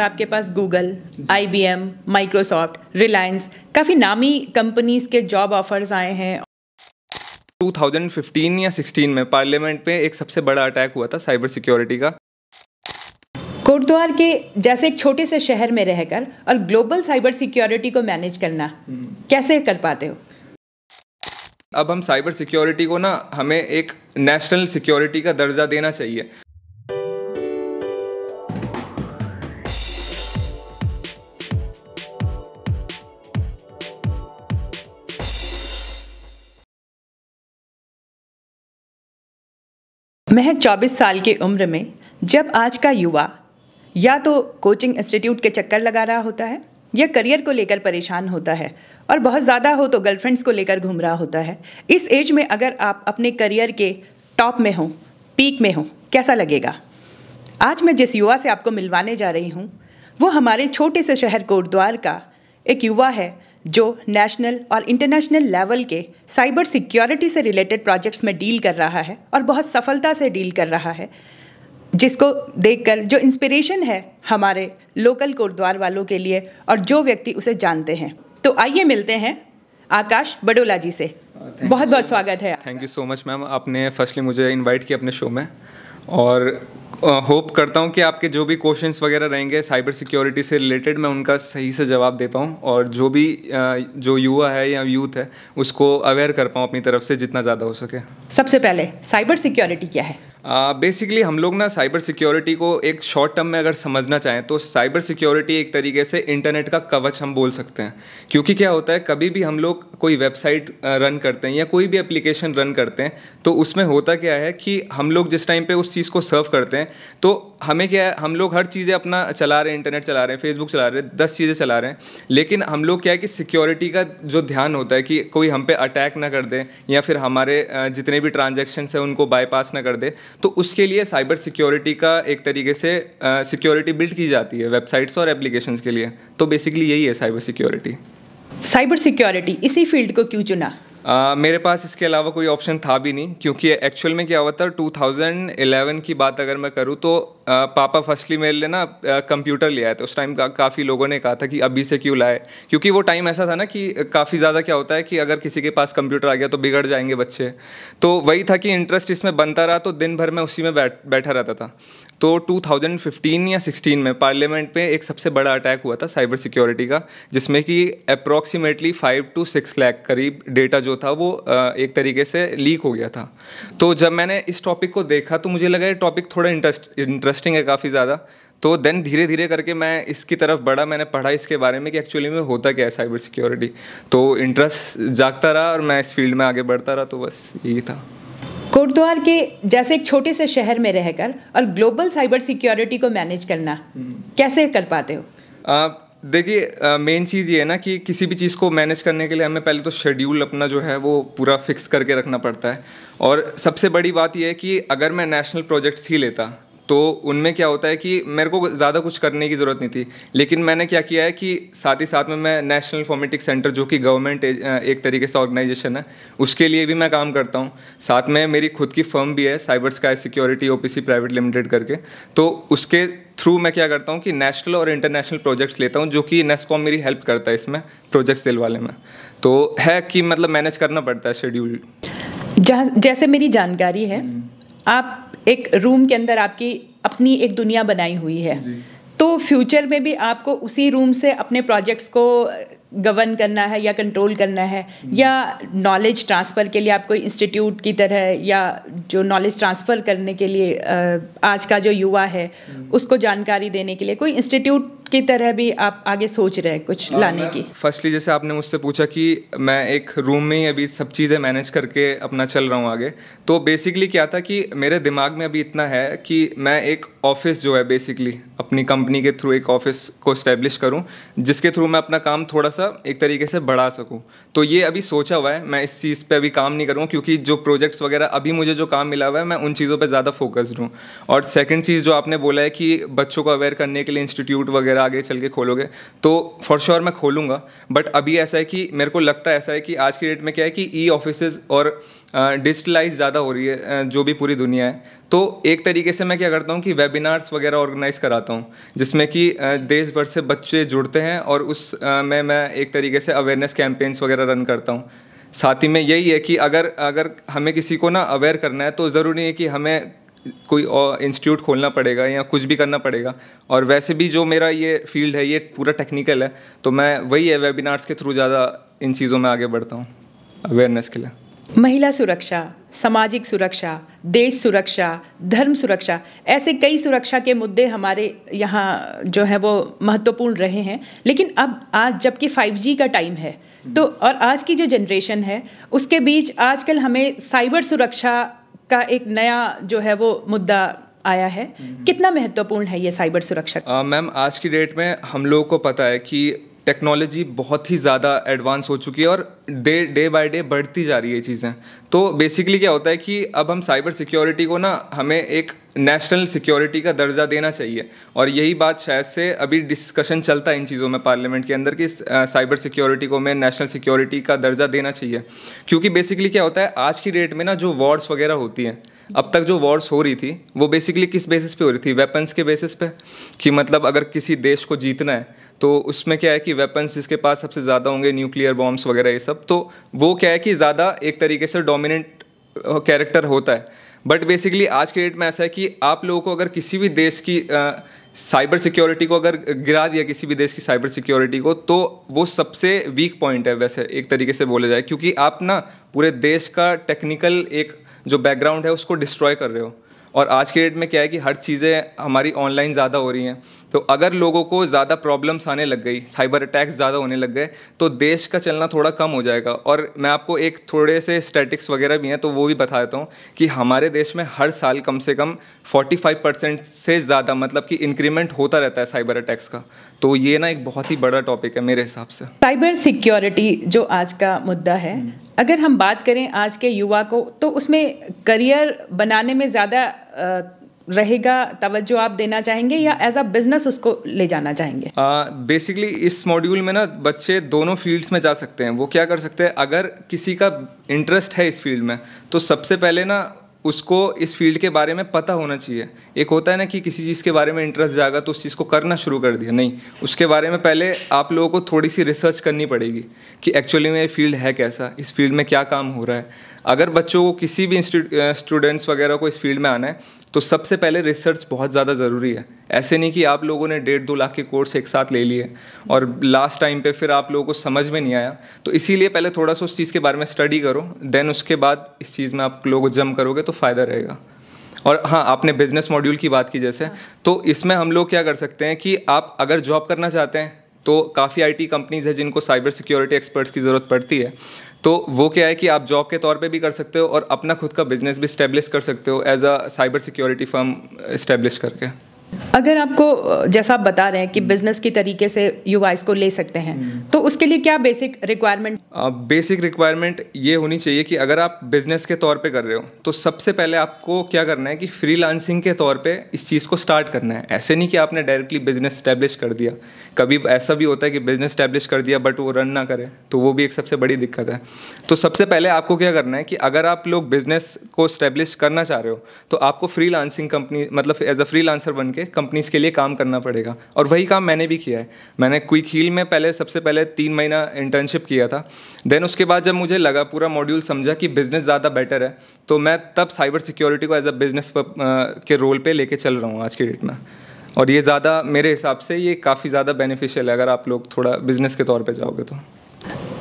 आपके पास Google I B M Microsoft Reliance काफ़ी नामी कंपनीज के जॉब ऑफर्स आए हैं 2015 या 16 में पार्लियामेंट में एक सबसे बड़ा अटैक हुआ था साइबर सिक्योरिटी का कोटद्वार के जैसे एक छोटे से शहर में रहकर और ग्लोबल साइबर सिक्योरिटी को मैनेज करना कैसे कर पाते हो अब हम साइबर सिक्योरिटी को ना हमें एक नेशनल सिक्योरिटी का दर्जा देना चाहिए मैं 24 साल की उम्र में जब आज का युवा या तो कोचिंग इंस्टीट्यूट के चक्कर लगा रहा होता है या करियर को लेकर परेशान होता है और बहुत ज़्यादा हो तो गर्लफ्रेंड्स को लेकर घूम रहा होता है इस एज में अगर आप अपने करियर के टॉप में हों पीक में हों कैसा लगेगा आज मैं जिस युवा से आपको मिलवाने जा रही हूँ वो हमारे छोटे से शहर कोटद्वार का एक युवा है जो नेशनल और इंटरनेशनल लेवल के साइबर सिक्योरिटी से रिलेटेड प्रोजेक्ट्स में डील कर रहा है और बहुत सफलता से डील कर रहा है जिसको देखकर जो इंस्पिरेशन है हमारे लोकल कोटद्वार वालों के लिए और जो व्यक्ति उसे जानते हैं तो आइए मिलते हैं आकाश बडोला जी से बहुत बहुत स्वागत है thank you so much ma'am आपने फर्स्टली मुझे इनवाइट किया अपने शो में और होप करता हूँ कि आपके जो भी क्वेश्चंस वगैरह रहेंगे साइबर सिक्योरिटी से रिलेटेड मैं उनका सही से जवाब दे पाऊँ और जो भी जो युवा है या यूथ है उसको अवेयर कर पाऊँ अपनी तरफ से जितना ज़्यादा हो सके सबसे पहले साइबर सिक्योरिटी क्या है बेसिकली uh, हम लोग ना साइबर सिक्योरिटी को एक शॉर्ट टर्म में अगर समझना चाहें तो साइबर सिक्योरिटी एक तरीके से इंटरनेट का कवच हम बोल सकते हैं क्योंकि क्या होता है कभी भी हम लोग कोई वेबसाइट रन करते हैं या कोई भी एप्लीकेशन रन करते हैं तो उसमें होता क्या है कि हम लोग जिस टाइम पे उस चीज़ को सर्व करते हैं तो हमें क्या है हम लोग हर चीज़ें अपना चला रहे हैं इंटरनेट चला रहे हैं फेसबुक चला रहे हैं दस चीज़ें चला रहे हैं लेकिन हम लोग क्या है कि सिक्योरिटी का जो ध्यान होता है कि कोई हम पे अटैक ना कर दे या फिर हमारे जितने भी ट्रांजेक्शन्स हैं उनको बाईपास ना कर दे तो उसके लिए साइबर सिक्योरिटी का एक तरीके से सिक्योरिटी बिल्ड की जाती है वेबसाइट्स और एप्लीकेशंस के लिए तो बेसिकली यही है साइबर सिक्योरिटी साइबर सिक्योरिटी इसी फील्ड को क्यों चुना मेरे पास इसके अलावा कोई ऑप्शन था भी नहीं क्योंकि एक्चुअल में क्या हुआ था 2011 की बात अगर मैं करूँ तो आ, पापा फर्स्टली मेरे लिए ना कंप्यूटर ले आए थे उस टाइम का काफ़ी लोगों ने कहा था कि अभी से क्यों लाए क्योंकि वो टाइम ऐसा था ना कि काफ़ी ज़्यादा क्या होता है कि अगर किसी के पास कंप्यूटर आ गया तो बिगड़ जाएंगे बच्चे तो वही था कि इंटरेस्ट इसमें बनता रहा तो दिन भर मैं उसी में बैठ बैठा रहता था तो 2015 या 16 में पार्लियामेंट में एक सबसे बड़ा अटैक हुआ था साइबर सिक्योरिटी का जिसमें कि approximately five to six lakh करीब डेटा जो था वो एक तरीके से लीक हो गया था तो जब मैंने इस टॉपिक को देखा तो मुझे लगा ये टॉपिक थोड़ा इंटरेस्ट इंटरेस्टिंग है काफ़ी ज़्यादा तो देन धीरे धीरे करके मैं इसकी तरफ बढ़ा मैंने पढ़ा इसके बारे में कि एक्चुअली में होता क्या है साइबर सिक्योरिटी तो इंटरेस्ट जागता रहा और मैं इस फील्ड में आगे बढ़ता रहा तो बस यही था कोटद्वार के जैसे एक छोटे से शहर में रहकर और ग्लोबल साइबर सिक्योरिटी को मैनेज करना हम्म। कैसे कर पाते हो देखिए मेन चीज़ ये है ना कि किसी भी चीज़ को मैनेज करने के लिए हमें पहले तो शेड्यूल अपना जो है वो पूरा फिक्स करके रखना पड़ता है और सबसे बड़ी बात यह है कि अगर मैं नेशनल प्रोजेक्ट्स ही लेता तो उनमें क्या होता है कि मेरे को ज़्यादा कुछ करने की ज़रूरत नहीं थी लेकिन मैंने क्या किया है कि साथ ही साथ में मैं नेशनल फॉर्मेटिक सेंटर जो कि गवर्नमेंट एक तरीके से ऑर्गेनाइजेशन है उसके लिए भी मैं काम करता हूँ साथ में मेरी खुद की फर्म भी है साइबर स्काई सिक्योरिटी ओ प्राइवेट लिमिटेड करके तो उसके थ्रू मैं क्या करता हूँ कि नेशनल और इंटरनेशनल प्रोजेक्ट्स लेता हूँ जो कि नेस्कॉम मेरी हेल्प करता है इसमें प्रोजेक्ट्स दिलवाने में तो है कि मतलब मैनेज करना पड़ता है शेड्यूल जहाँ जैसे मेरी जानकारी है हम्म। आप एक रूम के अंदर आपकी अपनी एक दुनिया बनाई हुई है तो फ्यूचर में भी आपको उसी रूम से अपने प्रोजेक्ट्स को गवर्न करना है या कंट्रोल करना है या नॉलेज ट्रांसफ़र के लिए आपको इंस्टीट्यूट की तरह या जो नॉलेज ट्रांसफ़र करने के लिए आज का जो युवा है उसको जानकारी देने के लिए कोई इंस्टीट्यूट की तरह भी आप आगे सोच रहे हैं कुछ हाँ, लाने की फर्स्टली जैसे आपने मुझसे पूछा कि मैं एक रूम में ही अभी सब चीज़ें मैनेज करके अपना चल रहा हूँ आगे तो बेसिकली क्या था कि मेरे दिमाग में अभी इतना है कि मैं एक ऑफिस जो है बेसिकली अपनी कंपनी के थ्रू एक ऑफिस को इस्टेब्लिश करूँ जिसके थ्रू मैं अपना काम थोड़ा सा एक तरीके से बढ़ा सकूँ तो ये अभी सोचा हुआ है मैं इस चीज़ पर अभी काम नहीं करूँ क्योंकि जो प्रोजेक्ट्स वगैरह अभी मुझे जो काम मिला हुआ है मैं उन चीज़ों पर ज़्यादा फोकस्ड हूँ और सेकेंड चीज़ जो आपने बोला है कि बच्चों को अवेयर करने के लिए इंस्टीट्यूट वगैरह आगे चल के खोलोगे तो फॉर श्योर मैं खोलूँगा बट अभी ऐसा है कि मेरे को लगता है ऐसा है कि आज की डेट में क्या है कि ई ऑफिस और डिजिटलाइज ज़्यादा हो रही है जो भी पूरी दुनिया है तो एक तरीके से मैं क्या करता हूँ कि वेबिनार्स वगैरह ऑर्गेनाइज कराता हूँ जिसमें कि देश भर से बच्चे जुड़ते हैं और उस में मैं एक तरीके से अवेयरनेस कैंपेन्स वगैरह रन करता हूँ साथ ही में यही है कि अगर अगर हमें किसी को ना अवेयर करना है तो ज़रूरी है कि हमें कोई और इंस्टीट्यूट खोलना पड़ेगा या कुछ भी करना पड़ेगा और वैसे भी जो मेरा ये फील्ड है ये पूरा टेक्निकल है तो मैं वही है वेबिनार्स के थ्रू ज़्यादा इन चीज़ों में आगे बढ़ता हूँ अवेयरनेस के लिए महिला सुरक्षा सामाजिक सुरक्षा देश सुरक्षा धर्म सुरक्षा ऐसे कई सुरक्षा के मुद्दे हमारे यहाँ जो है वो महत्वपूर्ण रहे हैं लेकिन अब आज जबकि 5G का टाइम है तो और आज की जो जनरेशन है उसके बीच आजकल हमें साइबर सुरक्षा का एक नया जो है वो मुद्दा आया है हम्म। कितना महत्वपूर्ण है ये साइबर सुरक्षा मैम आज की डेट में हम लोगों को पता है कि टेक्नोलॉजी बहुत ही ज़्यादा एडवांस हो चुकी है और डे डे बाय डे बढ़ती जा रही है चीज़ें तो बेसिकली क्या होता है कि अब हम साइबर सिक्योरिटी को ना हमें एक नेशनल सिक्योरिटी का दर्जा देना चाहिए और यही बात शायद से अभी डिस्कशन चलता है इन चीज़ों में पार्लियामेंट के अंदर कि साइबर सिक्योरिटी को हमें नेशनल सिक्योरिटी का दर्जा देना चाहिए क्योंकि बेसिकली क्या होता है आज की डेट में ना जो वार्ड्स वगैरह होती हैं अब तक जो वॉर्स हो रही थी वो बेसिकली किस बेसिस पे हो रही थी वेपन्स के बेसिस पे कि मतलब अगर किसी देश को जीतना है तो उसमें क्या है कि वेपन्स जिसके पास सबसे ज़्यादा होंगे न्यूक्लियर बॉम्ब्स वगैरह ये सब तो वो क्या है कि ज़्यादा एक तरीके से डोमिनेंट कैरेक्टर होता है बट बेसिकली आज के डेट में ऐसा है कि आप लोगों को अगर किसी भी देश की साइबर साइबर सिक्योरिटी को अगर गिरा दिया किसी भी देश की साइबर सिक्योरिटी को तो वो सबसे वीक पॉइंट है वैसे एक तरीके से बोला जाए क्योंकि आप ना पूरे देश का टेक्निकल एक जो बैकग्राउंड है उसको डिस्ट्रॉय कर रहे हो और आज के डेट में क्या है कि हर चीज़ें हमारी ऑनलाइन ज़्यादा हो रही हैं तो अगर लोगों को ज़्यादा प्रॉब्लम्स आने लग गई साइबर अटैक्स ज़्यादा होने लग गए तो देश का चलना थोड़ा कम हो जाएगा और मैं आपको एक थोड़े से स्टैटिक्स वगैरह भी हैं तो वो भी बता देता हूँ कि हमारे देश में हर साल कम से कम 45 परसेंट से ज़्यादा मतलब कि इंक्रीमेंट होता रहता है साइबर अटैक्स का तो ये ना एक बहुत ही बड़ा टॉपिक है मेरे हिसाब से साइबर सिक्योरिटी जो आज का मुद्दा है हम्म। अगर हम बात करें आज के युवा को तो उसमें करियर बनाने में ज़्यादा रहेगा तवज्जो आप देना चाहेंगे या एज अ बिजनेस उसको ले जाना चाहेंगे बेसिकली uh, इस मॉड्यूल में ना बच्चे दोनों फील्ड्स में जा सकते हैं वो क्या कर सकते हैं अगर किसी का इंटरेस्ट है इस फील्ड में तो सबसे पहले ना उसको इस फील्ड के बारे में पता होना चाहिए एक होता है ना कि किसी चीज़ के बारे में इंटरेस्ट जाएगा तो उस चीज़ को करना शुरू कर दिया नहीं उसके बारे में पहले आप लोगों को थोड़ी सी रिसर्च करनी पड़ेगी कि एक्चुअली में ये फील्ड है कैसा इस फील्ड में क्या काम हो रहा है अगर बच्चों को किसी भी स्टूडेंट्स वगैरह को इस फील्ड में आना है तो सबसे पहले रिसर्च बहुत ज़्यादा ज़रूरी है ऐसे नहीं कि आप लोगों ने डेढ़ दो लाख के कोर्स एक साथ ले लिए और लास्ट टाइम पे फिर आप लोगों को समझ में नहीं आया तो इसीलिए पहले थोड़ा सा उस चीज़ के बारे में स्टडी करो देन उसके बाद इस चीज़ में आप लोग जम करोगे तो फ़ायदा रहेगा और हाँ आपने बिजनेस मॉड्यूल की बात की जैसे तो इसमें हम लोग क्या कर सकते हैं कि आप अगर जॉब करना चाहते हैं तो काफ़ी आईटी कंपनीज हैं जिनको साइबर सिक्योरिटी एक्सपर्ट्स की ज़रूरत पड़ती है तो वो क्या है कि आप जॉब के तौर पे भी कर सकते हो और अपना खुद का बिजनेस भी इस्टेब्लिश कर सकते हो as a cyber security firm establish करके अगर आपको जैसा आप बता रहे हैं कि बिजनेस के तरीके से युवा इसको ले सकते हैं हम्म। तो उसके लिए क्या बेसिक रिक्वायरमेंट बेसिक रिक्वायरमेंट ये होनी चाहिए कि अगर आप बिजनेस के तौर पे कर रहे हो तो सबसे पहले आपको क्या करना है कि फ्रीलांसिंग के तौर पे इस चीज़ को स्टार्ट करना है ऐसे नहीं कि आपने डायरेक्टली बिजनेस स्टैब्लिश कर दिया कभी ऐसा भी होता है कि बिजनेस स्टैब्लिश कर दिया बट वो रन ना करे तो वो भी एक सबसे बड़ी दिक्कत है तो सबसे पहले आपको क्या करना है कि अगर आप लोग बिजनेस को स्टैब्लिश करना चाह रहे हो तो आपको फ्री कंपनी मतलब एज अ फ्री बन के करके कंपनीज़ के लिए काम करना पड़ेगा और वही काम मैंने भी किया है मैंने क्विक हील में पहले सबसे पहले तीन महीना इंटर्नशिप किया था देन उसके बाद जब मुझे लगा पूरा मॉड्यूल समझा कि बिज़नेस ज़्यादा बेटर है तो मैं तब साइबर सिक्योरिटी को एज अ बिज़नेस के रोल पर लेके चल रहा हूँ आज की डेट में और ये ज़्यादा मेरे हिसाब से ये काफ़ी ज़्यादा बेनिफिशियल है अगर आप लोग थोड़ा बिज़नेस के तौर पर जाओगे तो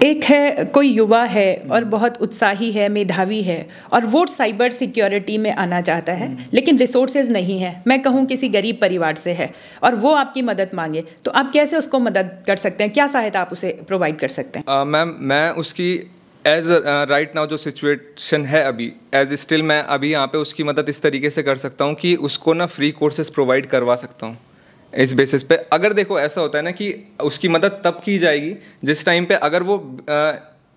एक है कोई युवा है और बहुत उत्साही है मेधावी है और वो साइबर सिक्योरिटी में आना चाहता है हम्म। लेकिन रिसोर्सेज नहीं है मैं कहूँ किसी गरीब परिवार से है और वो आपकी मदद मांगे तो आप कैसे उसको मदद कर सकते हैं क्या सहायता आप उसे प्रोवाइड कर सकते हैं मैम मैं उसकी एज राइट नाउ जो सिचुएशन है अभी एज स्टिल मैं अभी यहाँ पे उसकी मदद इस तरीके से कर सकता हूँ कि उसको ना फ्री कोर्सेज प्रोवाइड करवा सकता हूँ इस बेसिस पे अगर देखो ऐसा होता है ना कि उसकी मदद तब की जाएगी जिस टाइम पे अगर वो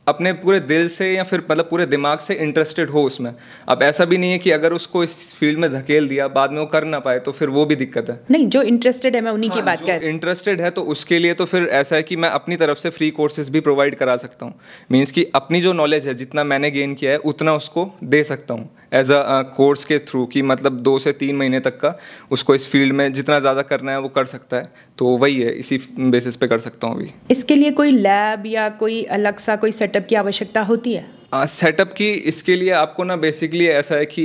अपने पूरे दिल से या फिर मतलब पूरे दिमाग से इंटरेस्टेड हो उसमें अब ऐसा भी नहीं है कि अगर उसको इस फील्ड में धकेल दिया बाद में वो कर ना पाए तो फिर वो भी दिक्कत है नहीं जो इंटरेस्टेड है मैं उन्हीं हाँ, की बात कर इंटरेस्टेड है तो उसके लिए तो फिर ऐसा है कि मैं अपनी तरफ से फ्री कोर्सेज भी प्रोवाइड करा सकता हूँ मीन्स कि अपनी जो नॉलेज है जितना मैंने गेन किया है उतना उसको दे सकता हूँ एज अ कोर्स के थ्रू कि मतलब दो से तीन महीने तक का उसको इस फील्ड में जितना ज़्यादा करना है वो कर सकता है तो वही है इसी बेसिस पे कर सकता हूँ अभी इसके लिए कोई लैब या कोई अलग सा कोई सेट सेटअप की आवश्यकता होती है सेटअप की इसके लिए आपको ना बेसिकली ऐसा है कि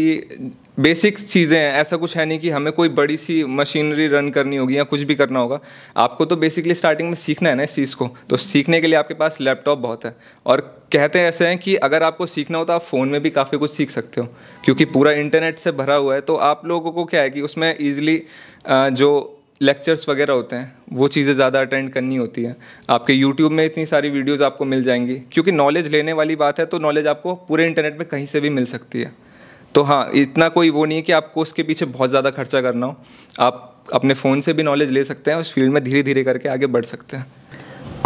बेसिक चीज़ें हैं ऐसा कुछ है नहीं कि हमें कोई बड़ी सी मशीनरी रन करनी होगी या कुछ भी करना होगा आपको तो बेसिकली स्टार्टिंग में सीखना है ना इस चीज़ को तो सीखने के लिए आपके पास लैपटॉप बहुत है और कहते हैं ऐसे हैं कि अगर आपको सीखना हो तो आप फ़ोन में भी काफ़ी कुछ सीख सकते हो क्योंकि पूरा इंटरनेट से भरा हुआ है तो आप लोगों को क्या है कि उसमें ईजिली जो लेक्चर्स वगैरह होते हैं वो चीज़ें ज़्यादा अटेंड करनी होती हैं आपके यूट्यूब में इतनी सारी वीडियोज़ आपको मिल जाएंगी क्योंकि नॉलेज लेने वाली बात है तो नॉलेज आपको पूरे इंटरनेट में कहीं से भी मिल सकती है तो हाँ इतना कोई वो नहीं है कि आपको उसके पीछे बहुत ज़्यादा खर्चा करना हो आप अपने फ़ोन से भी नॉलेज ले सकते हैं उस फील्ड में धीरे धीरे करके आगे बढ़ सकते हैं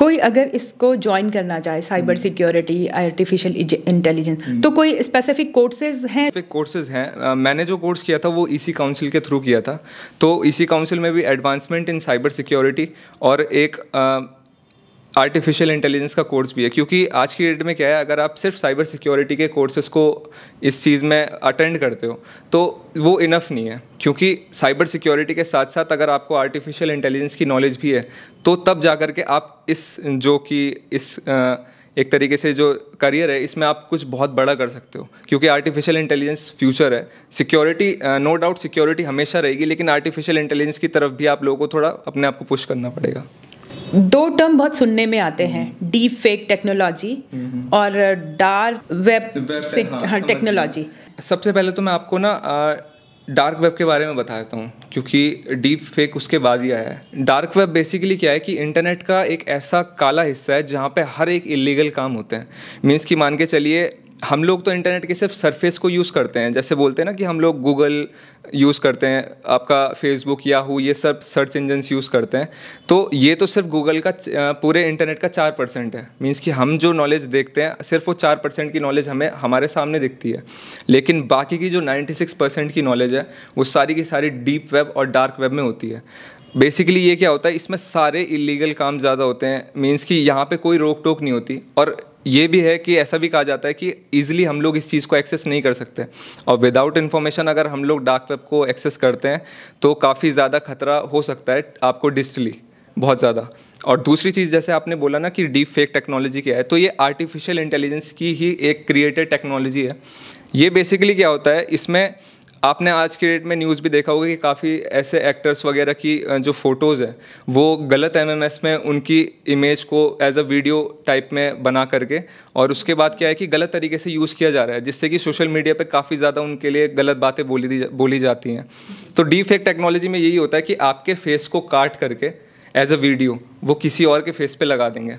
कोई अगर इसको ज्वाइन करना चाहे साइबर सिक्योरिटी आर्टिफिशियल इंटेलिजेंस तो हम्म। कोई स्पेसिफिक कोर्सेज हैं कोर्सेज हैं मैंने जो कोर्स किया था वो ई e काउंसिल के थ्रू किया था तो ई e काउंसिल में भी एडवांसमेंट इन साइबर सिक्योरिटी और एक आर्टिफिशियल इंटेलिजेंस का कोर्स भी है क्योंकि आज की डेट में क्या है अगर आप सिर्फ साइबर सिक्योरिटी के कोर्सेज को इस चीज़ में अटेंड करते हो तो वो इनफ नहीं है क्योंकि साइबर सिक्योरिटी के साथ साथ अगर आपको आर्टिफिशियल इंटेलिजेंस की नॉलेज भी है तो तब जा कर के आप इस जो कि इस एक तरीके से जो करियर है इसमें आप कुछ बहुत बड़ा कर सकते हो क्योंकि आर्टिफिशियल इंटेलिजेंस फ्यूचर है सिक्योरिटी नो डाउट सिक्योरिटी हमेशा रहेगी लेकिन आर्टिफिशियल इंटेलिजेंस की तरफ भी आप लोगों को थोड़ा अपने आप को पुश करना पड़ेगा दो टर्म बहुत सुनने में आते हैं डीप फेक टेक्नोलॉजी और डार्क वेब टेक्नोलॉजी सबसे पहले तो मैं आपको ना डार्क uh, वेब के बारे में बता देता हूँ क्योंकि डीप फेक उसके बाद ही आया है डार्क वेब बेसिकली क्या है कि इंटरनेट का एक ऐसा काला हिस्सा है जहाँ पे हर एक इलीगल काम होते हैं मीन्स कि मान के चलिए हम लोग तो इंटरनेट के सिर्फ सरफेस को यूज़ करते हैं जैसे बोलते हैं ना कि हम लोग गूगल यूज़ करते हैं आपका फेसबुक याहू ये सब सर्च इंजन्स यूज़ करते हैं तो ये तो सिर्फ गूगल का पूरे इंटरनेट का चार परसेंट है मीन्स कि हम जो नॉलेज देखते हैं सिर्फ वो चार परसेंट की नॉलेज हमें हमारे सामने दिखती है लेकिन बाकी की जो नाइन्टी सिक्स परसेंट की नॉलेज है वो सारी की सारी डीप वेब और डार्क वेब में होती है बेसिकली ये क्या होता है इसमें सारे इलीगल काम ज़्यादा होते हैं मीन्स कि यहाँ पे कोई रोक टोक नहीं होती और ये भी है कि ऐसा भी कहा जाता है कि ईजिली हम लोग इस चीज़ को एक्सेस नहीं कर सकते और विदाउट इन्फॉर्मेशन अगर हम लोग डार्क वेब को एक्सेस करते हैं तो काफ़ी ज़्यादा खतरा हो सकता है आपको डिजिटली बहुत ज़्यादा और दूसरी चीज़ जैसे आपने बोला ना कि डीप फेक टेक्नोलॉजी क्या है तो ये आर्टिफिशियल इंटेलिजेंस की ही एक क्रिएटेड टेक्नोलॉजी है ये बेसिकली क्या होता है इसमें आपने आज के डेट में न्यूज़ भी देखा होगा कि काफ़ी ऐसे एक्टर्स वगैरह की जो फ़ोटोज़ हैं वो गलत एमएमएस में उनकी इमेज को एज अ वीडियो टाइप में बना करके और उसके बाद क्या है कि गलत तरीके से यूज़ किया जा रहा है जिससे कि सोशल मीडिया पर काफ़ी ज़्यादा उनके लिए गलत बातें बोली बोली जाती हैं तो डी फेक टेक्नोलॉजी में यही होता है कि आपके फेस को काट करके एज अ वीडियो वो किसी और के फेस पर लगा देंगे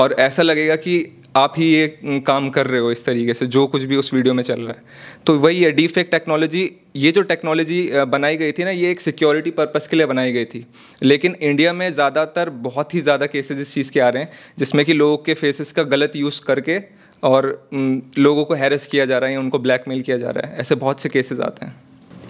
और ऐसा लगेगा कि आप ही ये काम कर रहे हो इस तरीके से जो कुछ भी उस वीडियो में चल रहा है तो वही है डीफेक टेक्नोलॉजी ये जो टेक्नोलॉजी बनाई गई थी ना ये एक सिक्योरिटी पर्पज़ के लिए बनाई गई थी लेकिन इंडिया में ज़्यादातर बहुत ही ज़्यादा केसेस इस चीज़ के आ रहे हैं जिसमें कि लोगों के फेसेस का गलत यूज़ करके और लोगों को हैरेस किया जा रहा है उनको ब्लैकमेल किया जा रहा है ऐसे बहुत से केसेस आते हैं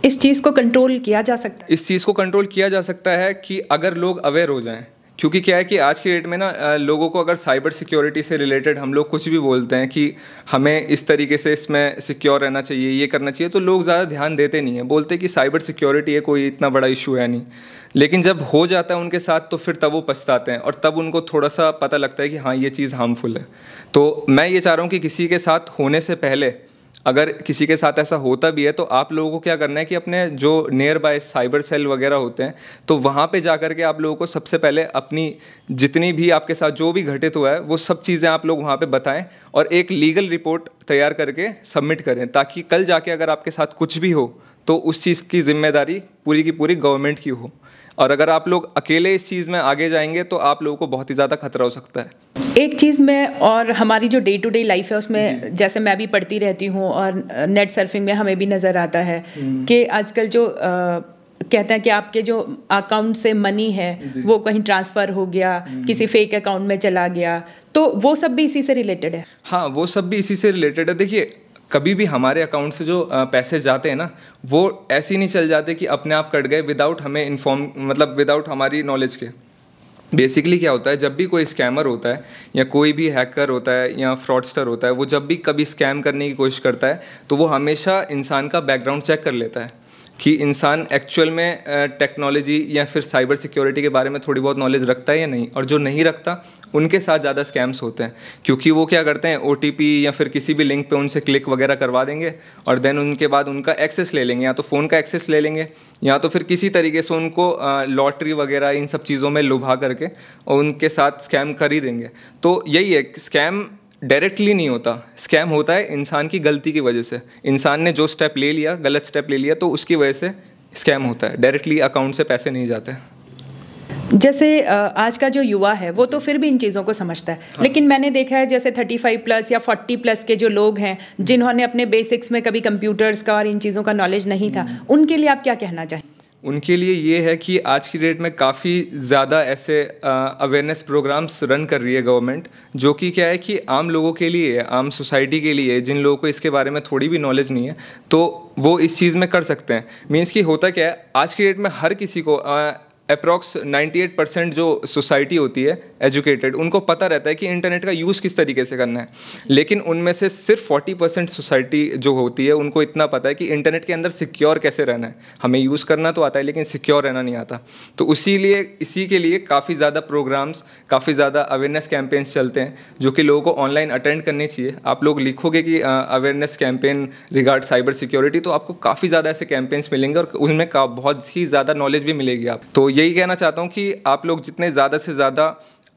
इस चीज़ को कंट्रोल किया जा सकता है इस चीज़ को कंट्रोल किया जा सकता है कि अगर लोग अवेयर हो जाएं क्योंकि क्या है कि आज के डेट में ना लोगों को अगर साइबर सिक्योरिटी से रिलेटेड हम लोग कुछ भी बोलते हैं कि हमें इस तरीके से इसमें सिक्योर रहना चाहिए ये करना चाहिए तो लोग ज़्यादा ध्यान देते नहीं हैं बोलते कि साइबर सिक्योरिटी है कोई इतना बड़ा इशू है नहीं लेकिन जब हो जाता है उनके साथ तो फिर तब वो पछताते हैं और तब उनको थोड़ा सा पता लगता है कि हाँ ये चीज़ हार्मफुल है तो मैं ये चाह रहा हूँ कि किसी के साथ होने से पहले अगर किसी के साथ ऐसा होता भी है तो आप लोगों को क्या करना है कि अपने जो नियर बाय साइबर सेल वगैरह होते हैं तो वहाँ पे जा कर के आप लोगों को सबसे पहले अपनी जितनी भी आपके साथ जो भी घटित हुआ है वो सब चीज़ें आप लोग वहाँ पे बताएं और एक लीगल रिपोर्ट तैयार करके सबमिट करें ताकि कल जाके अगर आपके साथ कुछ भी हो तो उस चीज़ की जिम्मेदारी पूरी की पूरी गवर्नमेंट की हो और अगर आप लोग अकेले इस चीज़ में आगे जाएंगे तो आप लोगों को बहुत ही ज़्यादा खतरा हो सकता है एक चीज़ में और हमारी जो डे टू डे लाइफ है उसमें जैसे मैं भी पढ़ती रहती हूँ और नेट सर्फिंग में हमें भी नज़र आता है हम्म। कि आजकल जो आ, कहते हैं कि आपके जो अकाउंट से मनी है वो कहीं ट्रांसफ़र हो गया हम्म। किसी फेक अकाउंट में चला गया तो वो सब भी इसी से रिलेटेड है हाँ वो सब भी इसी से रिलेटेड है देखिए कभी भी हमारे अकाउंट से जो पैसे जाते हैं ना वो ऐसे ही नहीं चल जाते कि अपने आप कट गए विदाउट हमें इन्फॉर्म मतलब विदाउट हमारी नॉलेज के बेसिकली क्या होता है जब भी कोई स्कैमर होता है या कोई भी हैकर होता है या फ्रॉडस्टर होता है वो जब भी कभी स्कैम करने की कोशिश करता है तो वो हमेशा इंसान का बैकग्राउंड चेक कर लेता है कि इंसान एक्चुअल में टेक्नोलॉजी या फिर साइबर सिक्योरिटी के बारे में थोड़ी बहुत नॉलेज रखता है या नहीं और जो नहीं रखता उनके साथ ज़्यादा स्कैम्स होते हैं क्योंकि वो क्या करते हैं ओ या फिर किसी भी लिंक पे उनसे क्लिक वगैरह करवा देंगे और देन उनके बाद उनका एक्सेस ले लेंगे या तो फ़ोन का एक्सेस ले लेंगे या तो फिर किसी तरीके से उनको लॉटरी वगैरह इन सब चीज़ों में लुभा करके और उनके साथ स्कैम कर ही देंगे तो यही है स्कैम डायरेक्टली नहीं होता स्कैम होता है इंसान की गलती की वजह से इंसान ने जो स्टेप ले लिया गलत स्टेप ले लिया तो उसकी वजह से स्कैम होता है डायरेक्टली अकाउंट से पैसे नहीं जाते जैसे आज का जो युवा है वो तो फिर भी इन चीज़ों को समझता है हाँ। लेकिन मैंने देखा है जैसे 35 प्लस या 40 प्लस के जो लोग हैं जिन्होंने अपने बेसिक्स में कभी कंप्यूटर्स का और इन चीज़ों का नॉलेज नहीं था हम्म। उनके लिए आप क्या कहना चाहें उनके लिए ये है कि आज की डेट में काफ़ी ज़्यादा ऐसे अवेयरनेस प्रोग्राम्स रन कर रही है गवर्नमेंट जो कि क्या है कि आम लोगों के लिए आम सोसाइटी के लिए जिन लोगों को इसके बारे में थोड़ी भी नॉलेज नहीं है तो वो इस चीज़ में कर सकते हैं मीन्स कि होता क्या है आज की डेट में हर किसी को अप्रॉक्स 98 परसेंट जो सोसाइटी होती है एजुकेटेड उनको पता रहता है कि इंटरनेट का यूज़ किस तरीके से करना है लेकिन उनमें से सिर्फ 40 परसेंट सोसाइटी जो होती है उनको इतना पता है कि इंटरनेट के अंदर सिक्योर कैसे रहना है हमें यूज़ करना तो आता है लेकिन सिक्योर रहना नहीं आता तो उसी लिए इसी के लिए काफ़ी ज़्यादा प्रोग्राम्स काफ़ी ज़्यादा अवेयरनेस कैंपेन्स चलते हैं जो कि लोगों को ऑनलाइन अटेंड करने चाहिए आप लोग लिखोगे कि awareness campaign regard cyber security तो आपको काफ़ी ज़्यादा ऐसे कैंपेन्स मिलेंगे और उनमें बहुत ही ज़्यादा नॉलेज भी मिलेगी आप तो ये यही कहना चाहता हूँ कि आप लोग जितने ज़्यादा से ज़्यादा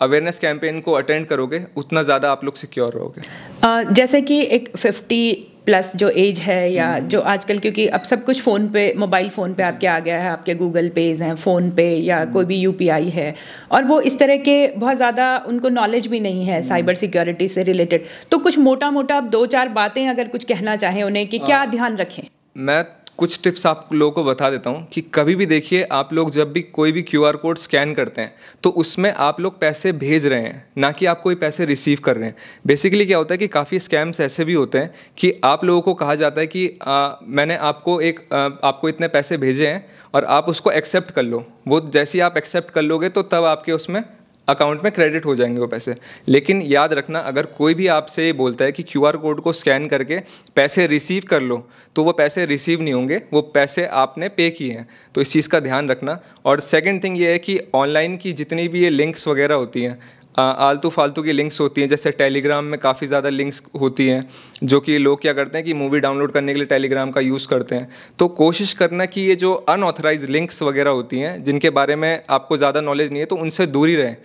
अवेयरनेस कैंपेन को अटेंड करोगे उतना ज़्यादा आप लोग सिक्योर रहोगे जैसे कि एक फिफ्टी प्लस जो एज है या हम्म। जो आजकल क्योंकि अब सब कुछ फ़ोन पे मोबाइल फ़ोन पे आपके आ गया है आपके गूगल पेज हैं फ़ोन पे या हम्म। कोई भी यूपीआई है और वो इस तरह के बहुत ज़्यादा उनको नॉलेज भी नहीं है साइबर हम्म। सिक्योरिटी से रिलेटेड तो कुछ मोटा मोटा आप दो चार बातें अगर कुछ कहना चाहें उन्हें कि क्या हाँ। ध्यान रखें मैं कुछ टिप्स आप लोगों को बता देता हूँ कि कभी भी देखिए आप लोग जब भी कोई भी क्यू आर कोड स्कैन करते हैं तो उसमें आप लोग पैसे भेज रहे हैं ना कि आप कोई पैसे रिसीव कर रहे हैं बेसिकली क्या होता है कि काफ़ी स्कैम्स ऐसे भी होते हैं कि आप लोगों को कहा जाता है कि आ, मैंने आपको एक आ, आपको इतने पैसे भेजे हैं और आप उसको एक्सेप्ट कर लो वो जैसे ही आप एक्सेप्ट कर लोगे तो तब आपके उसमें अकाउंट में क्रेडिट हो जाएंगे वो पैसे लेकिन याद रखना अगर कोई भी आपसे ये बोलता है कि क्यू कोड को स्कैन करके पैसे रिसीव कर लो तो वो पैसे रिसीव नहीं होंगे वो पैसे आपने पे किए हैं तो इस चीज़ का ध्यान रखना और सेकेंड थिंग ये है कि ऑनलाइन की जितनी भी ये लिंक्स वगैरह होती हैं आलतू फालतू की लिंक्स होती हैं जैसे टेलीग्राम में काफ़ी ज़्यादा लिंक्स होती हैं जो कि लोग क्या करते हैं कि मूवी डाउनलोड करने के लिए टेलीग्राम का यूज़ करते हैं तो कोशिश करना कि ये जो अनऑथराइज लिंक्स वगैरह होती हैं जिनके बारे में आपको ज़्यादा नॉलेज नहीं है तो उनसे दूर ही रहें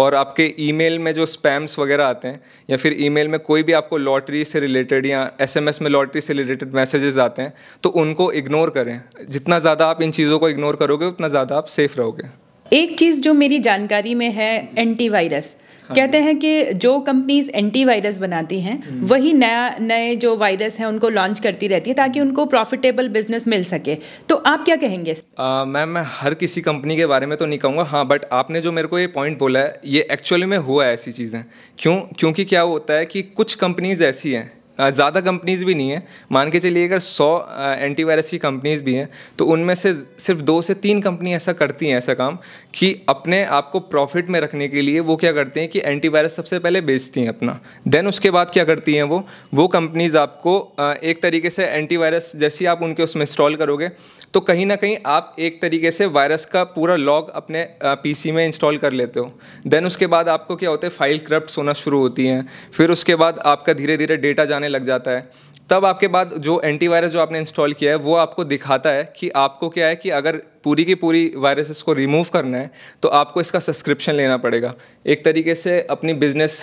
और आपके ई में जो स्पैम्स वगैरह आते हैं या फिर ई में कोई भी आपको लॉटरी से रिलेटेड या एस में लॉटरी से रिलेटेड मैसेजेस आते हैं तो उनको इग्नोर करें जितना ज़्यादा आप इन चीज़ों को इग्नोर करोगे उतना ज़्यादा आप सेफ़ रहोगे एक चीज़ जो मेरी जानकारी में है एंटीवायरस हाँ कहते हैं कि जो कंपनीज एंटीवायरस बनाती हैं हम्म। वही नया नए जो वायरस हैं उनको लॉन्च करती रहती है ताकि उनको प्रॉफिटेबल बिजनेस मिल सके तो आप क्या कहेंगे मैम मैं हर किसी कंपनी के बारे में तो नहीं कहूँगा हाँ बट आपने जो मेरे को ये पॉइंट बोला है ये एक्चुअली में हुआ है ऐसी चीज़ें क्यों क्योंकि क्या होता है कि कुछ कंपनीज ऐसी हैं ज़्यादा कंपनीज़ भी नहीं है मान के चलिए अगर सौ एंटीवायरस की कंपनीज़ भी हैं तो उनमें से सिर्फ दो से तीन कंपनी ऐसा करती हैं ऐसा काम कि अपने आप को प्रॉफिट में रखने के लिए वो क्या करते हैं कि एंटीवायरस सबसे पहले बेचती हैं अपना देन उसके बाद क्या करती हैं वो वो कंपनीज़ आपको एक तरीके से एंटीवायरस जैसी आप उनके उसमें इंस्टॉल करोगे तो कहीं ना कहीं आप एक तरीके से वायरस का पूरा लॉग अपने पी में इंस्टॉल कर लेते हो देन उसके बाद आपको क्या होता है फाइल करप्ट होना शुरू होती हैं फिर उसके बाद आपका धीरे धीरे डेटा जाने लग जाता है तब आपके बाद जो एंटीवायरस जो आपने इंस्टॉल किया है वो आपको दिखाता है कि आपको क्या है कि अगर पूरी की पूरी वायरसेस को रिमूव करना है तो आपको इसका सब्सक्रिप्शन लेना पड़ेगा एक तरीके से अपनी बिजनेस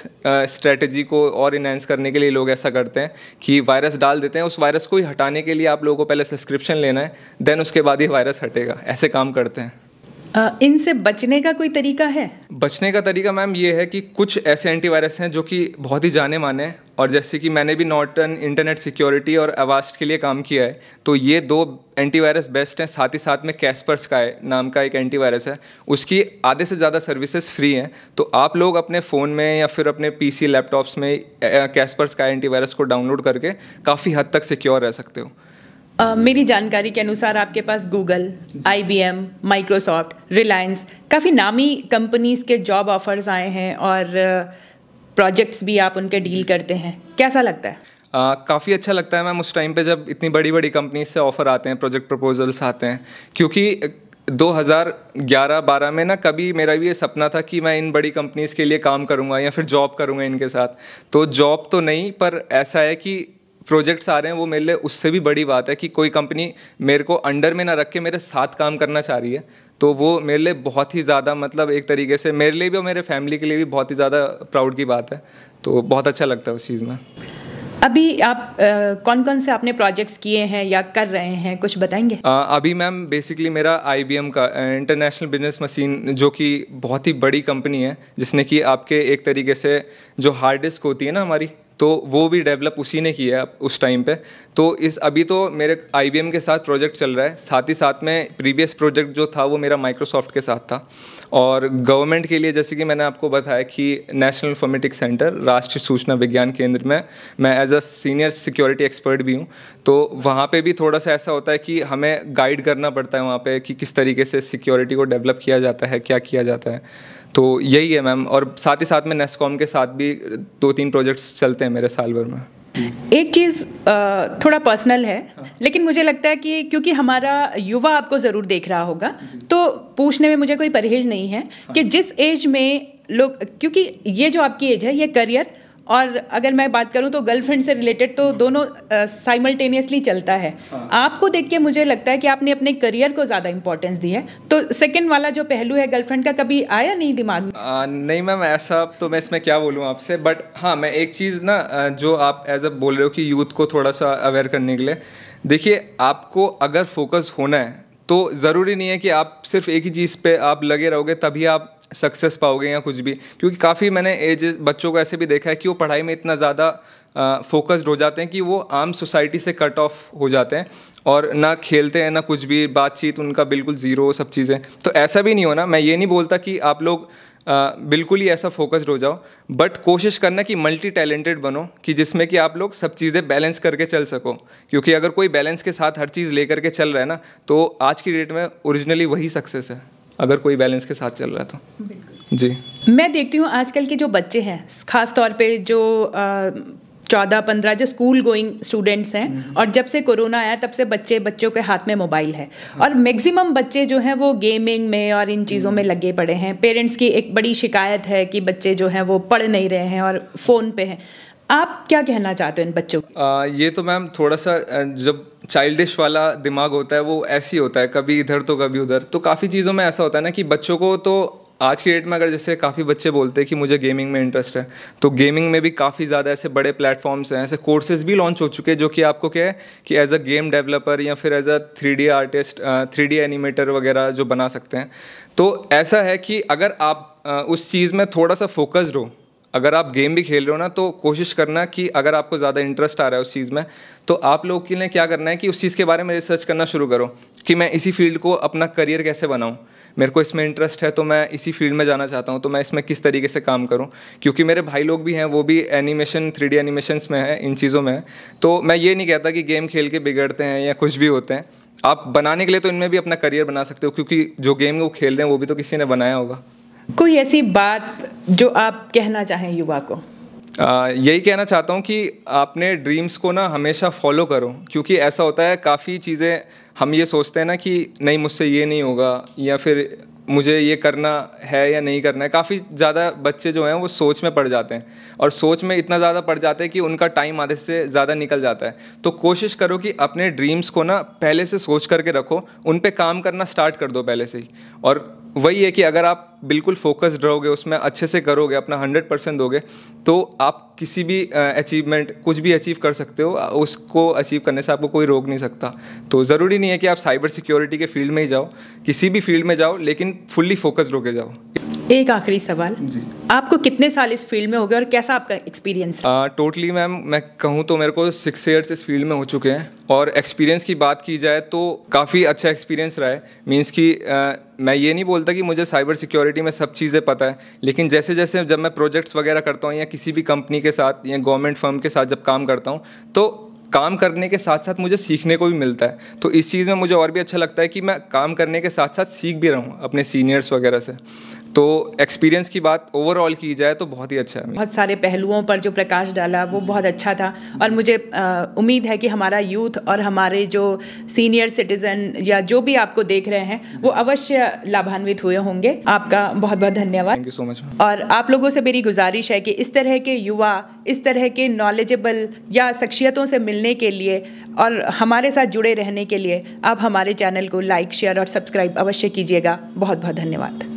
स्ट्रेटजी को और इनहेंस करने के लिए लोग ऐसा करते हैं कि वायरस डाल देते हैं उस वायरस को ही हटाने के लिए आप लोगों को पहले सब्सक्रिप्शन लेना है देन उसके बाद ही वायरस हटेगा ऐसे काम करते हैं इनसे बचने का कोई तरीका है बचने का तरीका मैम ये है कि कुछ ऐसे एंटीवायरस हैं जो कि बहुत ही जाने माने हैं और जैसे कि मैंने भी नॉर्टन इंटरनेट सिक्योरिटी और अवास्ट के लिए काम किया है तो ये दो एंटीवायरस बेस्ट हैं साथ ही साथ में कैस्पर्स का है नाम का एक एंटीवायरस है उसकी आधे से ज़्यादा सर्विसेज फ्री हैं तो आप लोग अपने फ़ोन में या फिर अपने पीसी लैपटॉप्स में कैस्पर्स का एंटीवायरस को डाउनलोड करके काफ़ी हद तक सिक्योर रह सकते हो Uh, मेरी जानकारी के अनुसार आपके पास Google I B M Microsoft Reliance काफ़ी नामी कंपनीज के जॉब ऑफर्स आए हैं और uh, प्रोजेक्ट्स भी आप उनके डील करते हैं कैसा लगता है काफ़ी अच्छा लगता है मैम उस टाइम पे जब इतनी बड़ी बड़ी कंपनीज से ऑफ़र आते हैं प्रोजेक्ट प्रपोजल्स आते हैं क्योंकि 2011-12 में ना कभी मेरा भी ये सपना था कि मैं इन बड़ी कंपनीज़ के लिए काम करूँगा या फिर जॉब करूँगा इनके साथ तो जॉब तो नहीं पर ऐसा है कि प्रोजेक्ट्स आ रहे हैं वो मेरे लिए उससे भी बड़ी बात है कि कोई कंपनी मेरे को अंडर में ना रख के मेरे साथ काम करना चाह रही है तो वो मेरे लिए बहुत ही ज़्यादा मतलब एक तरीके से मेरे लिए भी और मेरे फैमिली के लिए भी बहुत ही ज़्यादा प्राउड की बात है तो बहुत अच्छा लगता है उस चीज़ में अभी आप आ, कौन कौन से आपने प्रोजेक्ट्स किए हैं या कर रहे हैं कुछ बताएंगे आ, अभी मैम बेसिकली मेरा आई का इंटरनेशनल बिजनेस मशीन जो कि बहुत ही बड़ी कंपनी है जिसने कि आपके एक तरीके से जो हार्ड डिस्क होती है ना हमारी तो वो भी डेवलप उसी ने किया उस टाइम पे तो इस अभी तो मेरे आई के साथ प्रोजेक्ट चल रहा है साथ ही साथ में प्रीवियस प्रोजेक्ट जो था वो मेरा माइक्रोसॉफ्ट के साथ था और गवर्नमेंट के लिए जैसे कि मैंने आपको बताया कि नेशनल इन्फॉर्मेटिक सेंटर राष्ट्रीय सूचना विज्ञान केंद्र में मैं as a senior security expert भी हूँ तो वहाँ पर भी थोड़ा सा ऐसा होता है कि हमें गाइड करना पड़ता है वहाँ पे कि किस तरीके से सिक्योरिटी को डेवलप किया जाता है क्या किया जाता है तो यही है मैम और साथ ही साथ में नेस्कॉम के साथ भी दो तीन प्रोजेक्ट्स चलते हैं मेरे साल भर में एक चीज़ थोड़ा पर्सनल है लेकिन मुझे लगता है कि क्योंकि हमारा युवा आपको ज़रूर देख रहा होगा तो पूछने में मुझे कोई परहेज नहीं है हाँ। कि जिस एज में लोग क्योंकि ये जो आपकी एज है ये करियर और अगर मैं बात करूं तो गर्लफ्रेंड से रिलेटेड तो दोनों साइमल्टेनियसली चलता है हाँ। आपको देख के मुझे लगता है कि आपने अपने करियर को ज़्यादा इम्पोर्टेंस दी है तो सेकंड वाला जो पहलू है गर्लफ्रेंड का कभी आया नहीं दिमाग में आ, नहीं मैम ऐसा तो मैं इसमें क्या बोलूँ आपसे बट हाँ मैं एक चीज़ ना जो आप एज अ बोल रहे हो कि यूथ को थोड़ा सा अवेयर करने के लिए देखिए आपको अगर फोकस होना है तो ज़रूरी नहीं है कि आप सिर्फ एक ही चीज़ पे आप लगे रहोगे तभी आप सक्सेस पाओगे या कुछ भी क्योंकि काफ़ी मैंने एज बच्चों को ऐसे भी देखा है कि वो पढ़ाई में इतना ज़्यादा फोकस्ड हो जाते हैं कि वो आम सोसाइटी से कट ऑफ हो जाते हैं और ना खेलते हैं ना कुछ भी बातचीत उनका बिल्कुल ज़ीरो सब चीज़ें तो ऐसा भी नहीं होना मैं ये नहीं बोलता कि आप लोग आ, बिल्कुल ही ऐसा फोकस्ड हो जाओ बट कोशिश करना कि मल्टी टैलेंटेड बनो कि जिसमें कि आप लोग सब चीज़ें बैलेंस करके चल सको क्योंकि अगर कोई बैलेंस के साथ हर चीज़ ले करके चल रहा है ना तो आज की डेट में ओरिजिनली वही सक्सेस है अगर कोई बैलेंस के साथ चल रहा है तो जी मैं देखती हूँ आजकल के जो बच्चे हैं खास तौर पे जो चौदह पंद्रह जो स्कूल गोइंग स्टूडेंट्स हैं हम्म। और जब से कोरोना आया तब से बच्चे बच्चों के हाथ में मोबाइल है हाँ। और मैक्सिमम बच्चे जो हैं वो गेमिंग में और इन चीज़ों में हम्म। लगे पड़े हैं पेरेंट्स की एक बड़ी शिकायत है कि बच्चे जो हैं वो पढ़ नहीं रहे हैं और फ़ोन पे हैं आप क्या कहना चाहते हो इन बच्चों को ये तो मैम थोड़ा सा जब चाइल्डिश वाला दिमाग होता है वो ऐसी होता है कभी इधर तो कभी उधर तो काफ़ी चीज़ों में ऐसा होता है ना कि बच्चों को तो आज की डेट में अगर जैसे काफ़ी बच्चे बोलते हैं कि मुझे गेमिंग में इंटरेस्ट है तो गेमिंग में भी काफ़ी ज़्यादा ऐसे बड़े प्लेटफॉर्म्स हैं ऐसे कोर्सेज भी लॉन्च हो चुके हैं जो कि आपको क्या है कि एज अ गेम डेवलपर या फिर as a three artist three animator वगैरह जो बना सकते हैं तो ऐसा है कि अगर आप उस चीज़ में थोड़ा सा फोकस्ड हो अगर आप गेम भी खेल रहे हो ना तो कोशिश करना कि अगर आपको ज़्यादा इंटरेस्ट आ रहा है उस चीज़ में तो आप लोग के लिए क्या करना है कि उस चीज़ के बारे में रिसर्च करना शुरू करो कि मैं इसी फील्ड को अपना करियर कैसे बनाऊँ मेरे को इसमें इंटरेस्ट है तो मैं इसी फील्ड में जाना चाहता हूँ तो मैं इसमें किस तरीके से काम करूँ क्योंकि मेरे भाई लोग भी हैं वो भी एनिमेशन थ्री डी में है इन चीज़ों में है तो मैं ये नहीं कहता कि गेम खेल के बिगड़ते हैं या कुछ भी होते हैं आप बनाने के लिए तो इनमें भी अपना करियर बना सकते हो क्योंकि जो गेम वो खेल रहे हैं वो भी तो किसी ने बनाया होगा कोई ऐसी बात जो आप कहना चाहें युवा को आ, यही कहना चाहता हूँ कि आपने ड्रीम्स को ना हमेशा फॉलो करो क्योंकि ऐसा होता है काफ़ी चीज़ें हम ये सोचते हैं ना कि नहीं मुझसे ये नहीं होगा या फिर मुझे ये करना है या नहीं करना है काफ़ी ज़्यादा बच्चे जो हैं वो सोच में पड़ जाते हैं और सोच में इतना ज़्यादा पड़ जाते हैं कि उनका टाइम आधे से ज़्यादा निकल जाता है तो कोशिश करो कि अपने ड्रीम्स को ना पहले से सोच करके रखो उन पर काम करना स्टार्ट कर दो पहले से ही और वही है कि अगर आप बिल्कुल फोकस्ड रहोगे उसमें अच्छे से करोगे अपना हंड्रेड परसेंट दोगे तो आप किसी भी अचीवमेंट कुछ भी अचीव कर सकते हो उसको अचीव करने से आपको कोई रोक नहीं सकता तो ज़रूरी नहीं है कि आप साइबर सिक्योरिटी के फील्ड में ही जाओ किसी भी फील्ड में जाओ लेकिन फुल्ली फोकस्ड होकर जाओ एक आखिरी सवाल जी आपको कितने साल इस फील्ड में हो गए और कैसा आपका एक्सपीरियंस टोटली मैम मैं कहूँ तो मेरे को सिक्स ईयर्स इस फील्ड में हो चुके हैं और एक्सपीरियंस की बात की जाए तो काफ़ी अच्छा एक्सपीरियंस रहा है मीन्स कि मैं ये नहीं बोलता कि मुझे साइबर सिक्योरिटी मेजोरिटी में सब चीज़ें पता है लेकिन जैसे जैसे जब मैं प्रोजेक्ट्स वगैरह करता हूँ या किसी भी कंपनी के साथ या गवर्नमेंट फर्म के साथ जब काम करता हूँ तो काम करने के साथ साथ मुझे सीखने को भी मिलता है तो इस चीज़ में मुझे और भी अच्छा लगता है कि मैं काम करने के साथ साथ सीख भी रहा हूँ अपने सीनियर्स वगैरह से तो एक्सपीरियंस की बात ओवरऑल की जाए तो बहुत ही अच्छा है बहुत सारे पहलुओं पर जो प्रकाश डाला वो बहुत अच्छा था और मुझे उम्मीद है कि हमारा यूथ और हमारे जो सीनियर सिटीज़न या जो भी आपको देख रहे हैं वो अवश्य लाभान्वित हुए होंगे आपका बहुत बहुत धन्यवाद थैंक यू सो मच और आप लोगों से मेरी गुजारिश है कि इस तरह के युवा इस तरह के नॉलेजेबल या शख्सियतों से मिलने के लिए और हमारे साथ जुड़े रहने के लिए आप हमारे चैनल को लाइक शेयर और सब्सक्राइब अवश्य कीजिएगा बहुत बहुत धन्यवाद